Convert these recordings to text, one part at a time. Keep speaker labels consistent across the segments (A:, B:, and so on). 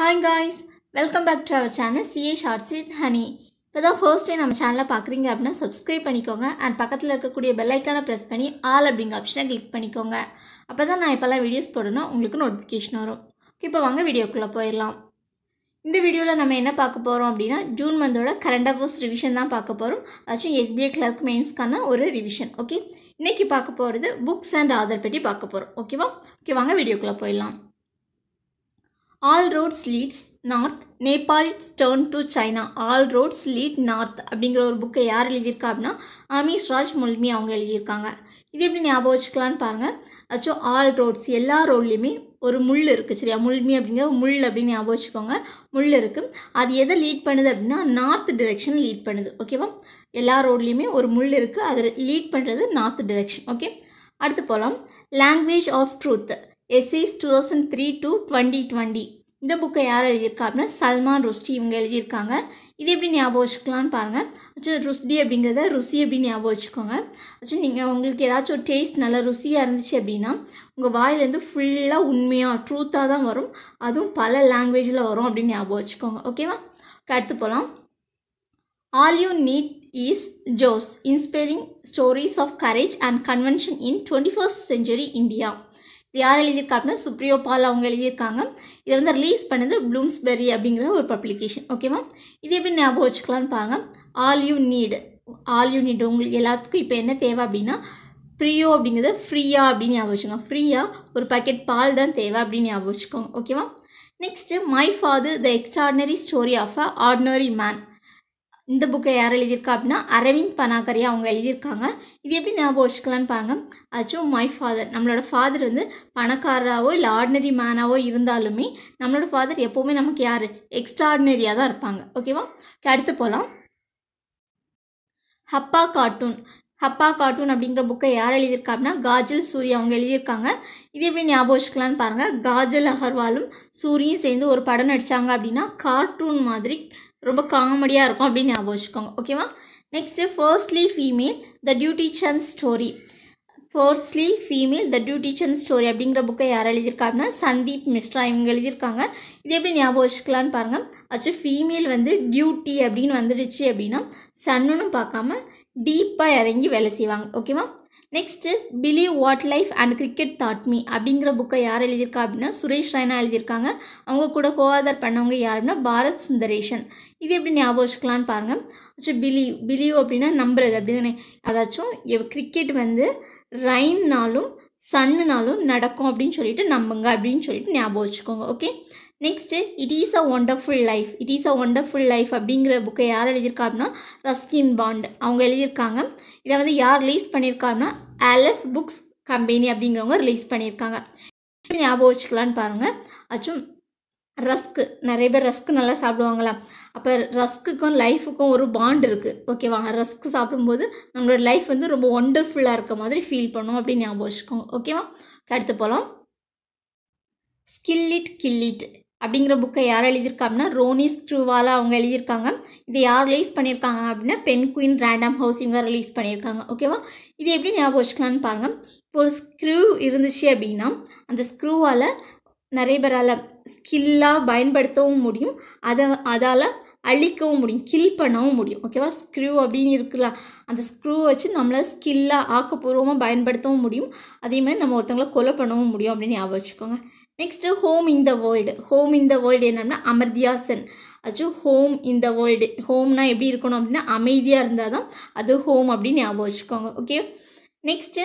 A: hi guys welcome back to our channel CA shorts with Honey இப்போ தான் first time நம்ம சேனலில் பார்க்குறீங்க அப்படின்னா சப்ஸ்கிரைப் பண்ணிக்கோங்க அண்ட் பக்கத்தில் இருக்கக்கூடிய பெல்லைக்கானை ப்ரெஸ் பண்ணி ஆல் அப்படிங்கிற ஆப்ஷனை கிளிக் பண்ணிக்கோங்க அப்போ தான் நான் இப்போல்லாம் வீடியோஸ் போடணும் உங்களுக்கு நோட்டிஃபிகேஷன் வரும் இப்போ வாங்க வீடியோக்குள்ளே போயிடலாம் இந்த வீடியோவில் நம்ம என்ன பார்க்க போகிறோம் அப்படின்னா ஜூன் மந்தோட கரண்ட் அஃபேர்ஸ் ரிவிஷன் தான் பார்க்க போகிறோம் அதாச்சும் எஸ்பிஐ கிளர்க் மெயின்ஸ்க்கான ஒரு ரிவிஷன் ஓகே இன்றைக்கி பார்க்க போகிறது புக்ஸ் அண்ட் ஆதர் பற்றி பார்க்க போகிறோம் ஓகேவா ஓகே வாங்க வீடியோக்குள்ளே போயிடலாம் all roads leads north Nepal turn to China all roads lead north அப்படிங்கிற ஒரு புக்கை யார் எழுதியிருக்கா அப்படின்னா அமீஷ் ராஜ் முல்மி அவங்க எழுதியிருக்காங்க இது எப்படி ஞாபகம் வச்சுக்கலான்னு பாருங்கள் அச்சோ ஆல் ரோட்ஸ் எல்லா ரோட்லேயுமே ஒரு முள் இருக்குது சரியா முள்மி அப்படிங்கிற முள் அப்படின்னு ஞாபகம் வச்சுக்கோங்க முள் இருக்குது அது எதை லீட் பண்ணுது அப்படின்னா நார்த் டிரெக்ஷன் லீட் பண்ணுது ஓகேவா எல்லா ரோட்லேயுமே ஒரு முள் இருக்குது அதில் லீட் பண்ணுறது நார்த் டிரெக்ஷன் ஓகே அடுத்து போகலாம் language of truth essays two thousand three to twenty twenty இந்த புக்கை யார் எழுதியிருக்கா அப்படின்னா சல்மான் ருஷ்டி இவங்க எழுதியிருக்காங்க இது எப்படி ஞாபகம் வச்சுக்கலான்னு பாருங்கள் ஆக்சுவலி ருஷ்டி அப்படிங்கிறத ருசி எப்படி ஞாபகம் வச்சுக்கோங்க ஆக்சுவலி நீங்கள் உங்களுக்கு ஏதாச்சும் ஒரு டேஸ்ட் நல்லா ருசியாக இருந்துச்சு அப்படின்னா உங்கள் வாயிலேருந்து ஃபுல்லாக உண்மையாக ட்ரூத்தாக தான் வரும் அதுவும் பல லாங்குவேஜில் வரும் அப்படின்னு ஞாபகம் வச்சுக்கோங்க ஓகேவா அடுத்து போகலாம் all you need is josh inspiring stories of courage and convention in twenty first century India யார் எழுதியிருக்கா அப்படின்னா சுப்ரியோ பால் அவங்க எழுதியிருக்காங்க இதை வந்து ரிலீஸ் பண்ணது ப்ளூம்ஸ்பெரி அப்படிங்கிற ஒரு பப்ளிகேஷன் ஓகேவா இது எப்படி ஞாபகம் வச்சுக்கலான்னு பாருங்க all you need all you need உங்களுக்கு எல்லாத்துக்கும் இப்போ என்ன தேவை அப்படின்னா ஃப்ரீயோ அப்படிங்கிறது ஃப்ரீயா அப்படின்னு ஞாபகம் வச்சுக்கோங்க ஃப்ரீயாக ஒரு பாக்கெட் பால் தான் தேவை அப்படின்னு ஞாபகம் வச்சுக்கோங்க ஓகேவா next my father the extraordinary story of a ordinary man இந்த புக்கை யார் எழுதியிருக்கா அப்படின்னா அரவிந்த் பனாகரி அவங்க எழுதியிருக்காங்க இது எப்படி ஞாபகம் வச்சுக்கலான்னு பாருங்க ஆச்சும் மை ஃபாதர் நம்மளோட ஃபாதர் வந்து பணக்காரராகவோ இல்லை ஆர்டினரி மேனாவோ இருந்தாலுமே நம்மளோட ஃபாதர் எப்போவுமே நமக்கு யார் எக்ஸ்ட்ராடினரியாக தான் இருப்பாங்க ஓகேவா அடுத்து போகலாம் ஹப்பா கார்ட்டூன் ஹப்பா கார்ட்டூன் அப்படிங்கிற புக்கை யார் எழுதியிருக்கா அப்படின்னா காஜல் சூரிய அவங்க எழுதியிருக்காங்க இது எப்படி ஞாபகம் வச்சுக்கலான்னு பாருங்கள் காஜல் அகர்வாலும் சூரியும் சேர்ந்து ஒரு படம் நடித்தாங்க அப்படின்னா கார்ட்டூன் மாதிரி ரொம்ப காமெடியாக இருக்கும் அப்படின்னு ஞாபகம் வச்சுக்கோங்க ஓகேவா next firstly female the duty son story firstly female the son story அப்படிங்கிற புக்கை யார் எழுதியிருக்கா அப்படின்னா சந்தீப் மிஸ்ரா இவங்க எழுதியிருக்காங்க இது எப்படி ஞாபகம் வச்சுக்கலான்னு பாருங்கள் ஆச்சு ஃபீமேல் வந்து டியூட்டி அப்படின்னு வந்துடுச்சு அப்படின்னா சன்னுன்னு பார்க்காம டீப்பாக இறங்கி வேலை செய்வாங்க ஓகேவா next believe what life and cricket taught me அப்படிங்கிற புக்கை யார் எழுதியிருக்கா அப்படின்னா சுரேஷ் ரைனா எழுதியிருக்காங்க அவங்க கூட கோவாதார் பண்ணவங்க யார் அப்படின்னா பாரத் சுந்தரேஷன் இது எப்படி ஞாபகம் வச்சுக்கலான்னு பாருங்கள் ஆச்சு பிலீவ் பிலீவ் அப்படின்னா நம்புறது அப்படி தானே அதாச்சும் கிரிக்கெட் வந்து ரைன்னாலும் சன்னுனாலும் நடக்கும் அப்படின்னு சொல்லிட்டு நம்புங்க அப்படின்னு சொல்லிட்டு ஞாபகம் வச்சுக்கோங்க okay next it is a wonderful life it is a wonderful life அப்படிங்கிற புக்கை யார் எழுதியிருக்கா அப்படின்னா ரஸ்கின் பாண்ட் அவங்க எழுதியிருக்காங்க இதை வந்து யார் ரிலீஸ் பண்ணியிருக்காங்கன்னா அலஃப் புக்ஸ் கம்பெனி அப்படிங்கிறவங்க ரிலீஸ் பண்ணியிருக்காங்க ஞாபகம் வச்சுக்கலான்னு பாருங்கள் அச்சும் ரஸ்க்கு நிறைய பேர் ரஸ்க்கு நல்லா சாப்பிடுவாங்களா அப்போ ரஸ்க்குக்கும் லைஃபுக்கும் ஒரு பாண்ட் இருக்குது ஓகேவா ரஸ்க்கு சாப்பிடும்போது நம்மளோட லைஃப் வந்து ரொம்ப ஒண்டர்ஃபுல்லாக இருக்க மாதிரி ஃபீல் பண்ணும் அப்படின்னு ஞாபகம் வச்சுக்கோங்க ஓகேவா அடுத்து போகலாம் ஸ்கில்லிட் கில்லிட் அப்படிங்கிற புக்கை யார் எழுதியிருக்கா ரோனிஸ் ட்ரூவாலா அவங்க எழுதியிருக்காங்க இதை யார் ரிலீஸ் பண்ணியிருக்காங்க அப்படின்னா பென் குயின் ரேண்டம் ஹவுஸ் இவங்க ரிலீஸ் பண்ணியிருக்காங்க ஓகேவா இது எப்படி ஞாபகம் வச்சுக்கலான்னு பாருங்கள் இப்போ ஒரு ஸ்க்ரூ இருந்துச்சு அப்படின்னா அந்த ஸ்க்ரூவால் நிறைய பேரால் ஸ்கில்லாக பயன்படுத்தவும் முடியும் அதை அதால் அழிக்கவும் முடியும் கில் பண்ணவும் முடியும் ஓகேவா ஸ்க்ரூ அப்படின்னு இருக்குல்ல அந்த ஸ்க்ரூ வச்சு நம்மளை ஸ்கில்லாக ஆக்கப்பூர்வமாக பயன்படுத்தவும் முடியும் அதேமாதிரி நம்ம ஒருத்தவங்களை கொலை பண்ணவும் முடியும் அப்படின்னு ஞாபகம் வச்சுக்கோங்க next home in the world home in the world என்னன்னா அமர்தியாசன் அச்சு ஹோம் இன் த வேர்ல்டு ஹோம்னா எப்படி இருக்கணும் அப்படின்னா அமைதியாக இருந்தால் தான் அது ஹோம் அப்படின்னு ஞாபகம் வச்சுக்கோங்க okay next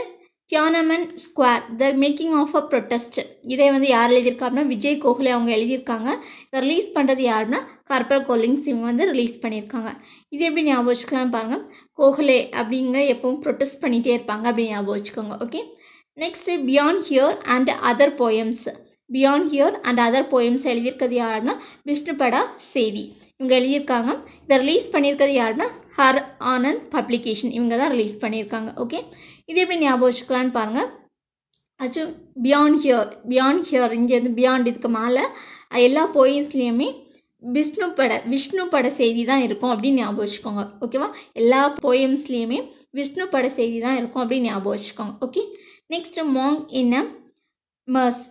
A: Tiananmen square the making of a protest இதை வந்து யார் எழுதியிருக்கா அப்படின்னா விஜய் கோகலே அவங்க எழுதியிருக்காங்க இதை ரிலீஸ் பண்ணுறது யாருன்னா கர்பர் கோலிங்ஸ் இவங்க வந்து ரிலீஸ் பண்ணியிருக்காங்க இது எப்படி ஞாபகம் வச்சுக்கலாம் பாருங்கள் கோகலே அப்படிங்க எப்பவும் ப்ரொட்டஸ்ட் பண்ணிகிட்டே இருப்பாங்க அப்படின்னு ஞாபகம் வச்சுக்கோங்க okay next beyond here and other poems beyond here and other poems எழுதியிருக்கிறது யாருன்னா விஷ்ணுபடா சேவி இவங்க எழுதியிருக்காங்க இதை ரிலீஸ் பண்ணியிருக்கிறது யாருன்னா ஹர் ஆனந்த் பப்ளிகேஷன் இவங்க தான் ரிலீஸ் பண்ணியிருக்காங்க ஓகே இது எப்படி ஞாபகம் வச்சுக்கலான்னு பாருங்கள் அச்சு பியாண்ட் ஹியர் பியாண்ட் ஹியர் இங்கேருந்து பியாண்ட் இதுக்கு மேலே எல்லா போயம்ஸ்லேயுமே விஷ்ணு பட விஷ்ணு பட செய்தி தான் இருக்கும் அப்படின்னு ஞாபகம் வச்சுக்கோங்க ஓகேவா எல்லா போயம்ஸ்லேயுமே விஷ்ணு பட செய்தி தான் இருக்கும் அப்படின்னு ஞாபகம் வச்சுக்கோங்க ஓகே நெக்ஸ்ட்டு மாங் இன் அ மர்ஸ்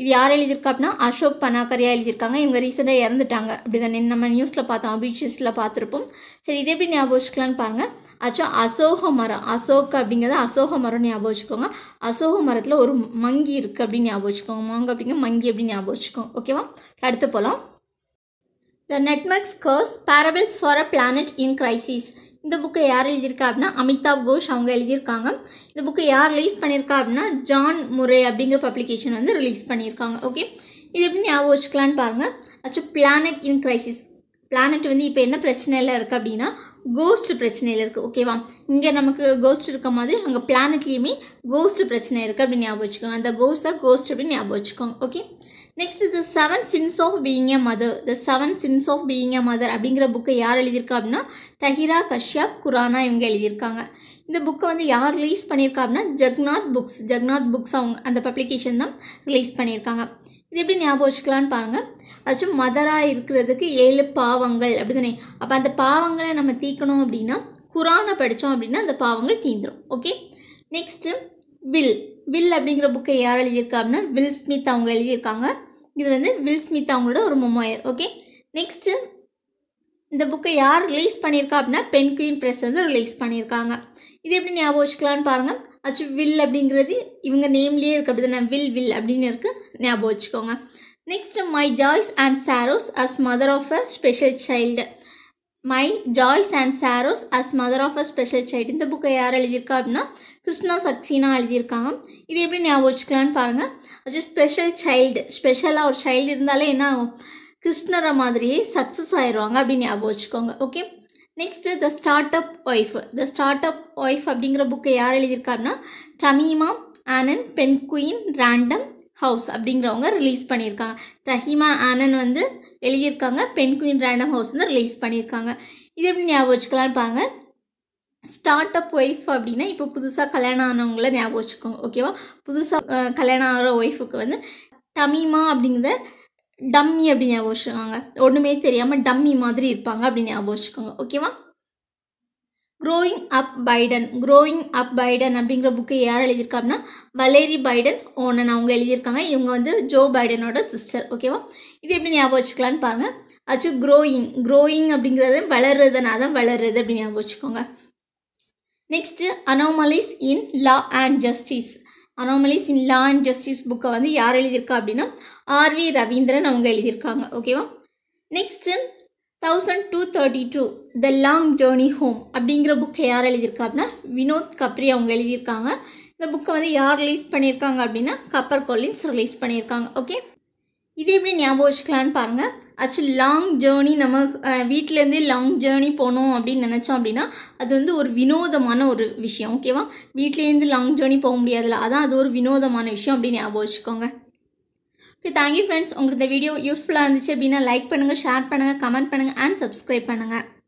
A: இது யார் எழுதியிருக்கா அப்படின்னா அசோக் பனாக்கரியா எழுதியிருக்காங்க இவங்க ரீசெண்டாக இறந்துட்டாங்க அப்படி தான் நம்ம நியூஸில் பார்த்தோம் அபிஷியஸில் பார்த்துருப்போம் சரி இதை எப்படி ஞாபகம் வச்சுக்கலான்னு பாருங்கள் ஆச்சோ அசோக மரம் அசோக் அப்படிங்கிறத அசோக மரம் ஞாபகம் வச்சுக்கோங்க அசோக மரத்தில் ஒரு மங்கி இருக்குது அப்படின்னு ஞாபகம் வச்சுக்கோங்க மாங்கு அப்படிங்க மங்கி அப்படின்னு ஞாபகம் வச்சுக்கோங்க ஓகேவா அடுத்து போகலாம் the nutmeg's curse parables for a planet in crisis இந்த புக்கை யார் எழுதியிருக்கா அப்படின்னா அமிதாப் கோஷ் அவங்க எழுதியிருக்காங்க இந்த புக்கை யார் ரிலீஸ் பண்ணியிருக்கா அப்படின்னா ஜான் முரே அப்படிங்கிற பப்ளிகேஷன் வந்து ரிலீஸ் பண்ணியிருக்காங்க ஓகே இது எப்படி ஞாபகம் வச்சுக்கலான்னு பாருங்கள் ஆச்சு பிளானட் இன் கிரைசிஸ் பிளானட் வந்து இப்போ என்ன பிரச்சனையில் இருக்குது அப்படின்னா கோஸ்ட் பிரச்சனையில் இருக்குது ஓகேவா இங்கே நமக்கு கோஸ்ட் இருக்க மாதிரி அங்கே பிளானட்லேயுமே கோஸ்ட் பிரச்சனை இருக்குது அப்படின்னு ஞாபகம் வச்சுக்கோங்க அந்த கோஸ்ட் தான் கோஸ்ட் அப்படின்னு ஞாபகம் வச்சுக்கோங்க okay next the seven sins of being a mother the seven sins of being a mother அப்படிங்கிற புக்கை யார் எழுதியிருக்கா அப்படின்னா தஹிரா கஷ்யப் குரானா இவங்க எழுதியிருக்காங்க இந்த புக்கை வந்து யார் ரிலீஸ் பண்ணியிருக்கா அப்படின்னா ஜக்நாத் புக்ஸ் ஜக்நாத் புக்ஸ் அவங்க அந்த பப்ளிகேஷன் தான் ரிலீஸ் பண்ணியிருக்காங்க இது எப்படி ஞாபகம் வச்சுக்கலான்னு பாருங்கள் அதாச்சும் மதராக இருக்கிறதுக்கு ஏழு பாவங்கள் அப்படி தானே அப்போ அந்த பாவங்களை நம்ம தீக்கணும் அப்படின்னா குரானை படித்தோம் அப்படின்னா அந்த பாவங்கள் தீந்துடும் ஓகே நெக்ஸ்ட்டு வில் வில் அப்படிங்கிற புக்கை யார் எழுதியிருக்கா அப்படின்னா வில் ஸ்மித் அவங்க எழுதியிருக்காங்க இது வந்து வில் ஸ்மித் அவங்களோட ஒரு மொமோயர் ஓகே நெக்ஸ்ட்டு இந்த புக்கை யார் ரிலீஸ் பண்ணியிருக்கா அப்படின்னா பென் குயின் ப்ரெஸ் வந்து ரிலீஸ் பண்ணியிருக்காங்க இது எப்படி ஞாபகம் வச்சுக்கலான்னு பாருங்கள் அச்சு வில் அப்படிங்கிறது இவங்க நேம்லேயே இருக்குது அப்படி தானே வில் வில் அப்படின்னு இருக்குது ஞாபகம் வச்சுக்கோங்க next my joys and sorrows as mother of a special child my joys and sorrows as mother of a special child இந்த புக்கை யார் எழுதியிருக்கா அப்படின்னா கிருஷ்ணா சக்சீனா எழுதியிருக்காங்க இது எப்படி ஞாபகம் வச்சுக்கலான்னு பாருங்கள் அது ஸ்பெஷல் சைல்டு ஸ்பெஷலாக ஒரு சைல்டு இருந்தாலே என்ன ஆகும் கிருஷ்ணரை மாதிரியே சக்ஸஸ் ஆயிடுவாங்க அப்படின்னு ஞாபகம் வச்சுக்கோங்க okay next the start up wife the start up wife அப்படிங்கிற புக்கை யார் எழுதியிருக்காருன்னா Tahmima Anam Penguin random house அப்படிங்கிறவங்க ரிலீஸ் பண்ணியிருக்காங்க டஹிமா ஆனன் வந்து எழுதியிருக்காங்க பென் குயின் ரேண்டம் ஹவுஸ் வந்து ரிலீஸ் பண்ணியிருக்காங்க இது எப்படி ஞாபகம் வச்சுக்கலான்னு பாருங்க ஸ்டார்ட் அப் ஒய்ஃப் அப்படின்னா இப்போ புதுசாக கல்யாணம் ஆனவங்கள ஞாபகம் வச்சுக்கோங்க ஓகேவா புதுசாக கல்யாணம் ஆகிற ஒய்ஃபுக்கு வந்து தமிமா அப்படிங்கிற டம்மி அப்படி ஞாபகம் வச்சுக்கோங்க ஒன்றுமே தெரியாமல் டம்மி மாதிரி இருப்பாங்க அப்படின்னு ஞாபகம் வச்சுக்கோங்க ஓகேவா growing up Biden growing up Biden அப்படிங்கிற புக்கை யார் எழுதியிருக்கா அப்படின்னா வலேரி பைடன் ஓனன் அவங்க எழுதியிருக்காங்க இவங்க வந்து ஜோ பைடனோட சிஸ்டர் ஓகேவா இது எப்படி ஞாபகம் வச்சுக்கலான்னு பாருங்கள் அச்சு க்ரோயிங் க்ரோயிங் அப்படிங்கிறது வளருதுனா தான் வளருது அப்படின்னு ஞாபகம் வச்சுக்கோங்க next anomalies in law and justice anomalies in law and justice புக்கை வந்து யார் எழுதியிருக்கா அப்படின்னா ஆர்வி ரவீந்திரன் அவங்க எழுதியிருக்காங்க ஓகேவா next thousand two thirty two the long journey home அப்படிங்கிற புக்கை யார் எழுதியிருக்கா அப்படின்னா வினோத் கப்ரி அவங்க எழுதியிருக்காங்க இந்த புக்கை வந்து யார் ரிலீஸ் பண்ணியிருக்காங்க அப்படின்னா கப்பர் கொல்லின்ஸ் ரிலீஸ் பண்ணியிருக்காங்க ஓகே இது எப்படி ஞாபகம் வச்சுக்கலான்னு பாருங்கள் ஆக்சுவலி லாங் ஜேர்னி நம்ம வீட்டிலேருந்தே லாங் ஜேர்னி போனோம் அப்படின்னு நினச்சோம் அப்படின்னா அது வந்து ஒரு வினோதமான ஒரு விஷயம் ஓகேவா வீட்லேருந்து லாங் ஜேர்னி போக முடியாதுல்ல அதான் அது ஒரு வினோதமான விஷயம் அப்படின்னு ஞாபகம் வச்சுக்கோங்க ஓகே தேங்க்யூ ஃப்ரெண்ட்ஸ் உங்களுக்கு இந்த வீடியோ யூஸ்ஃபுல்லாக இருந்துச்சு அப்படின்னா லைக் பண்ணுங்கள் ஷேர் பண்ணுங்கள் கமெண்ட் பண்ணுங்கள் அண்ட் சப்ஸ்கிரைப் பண்ணுங்கள்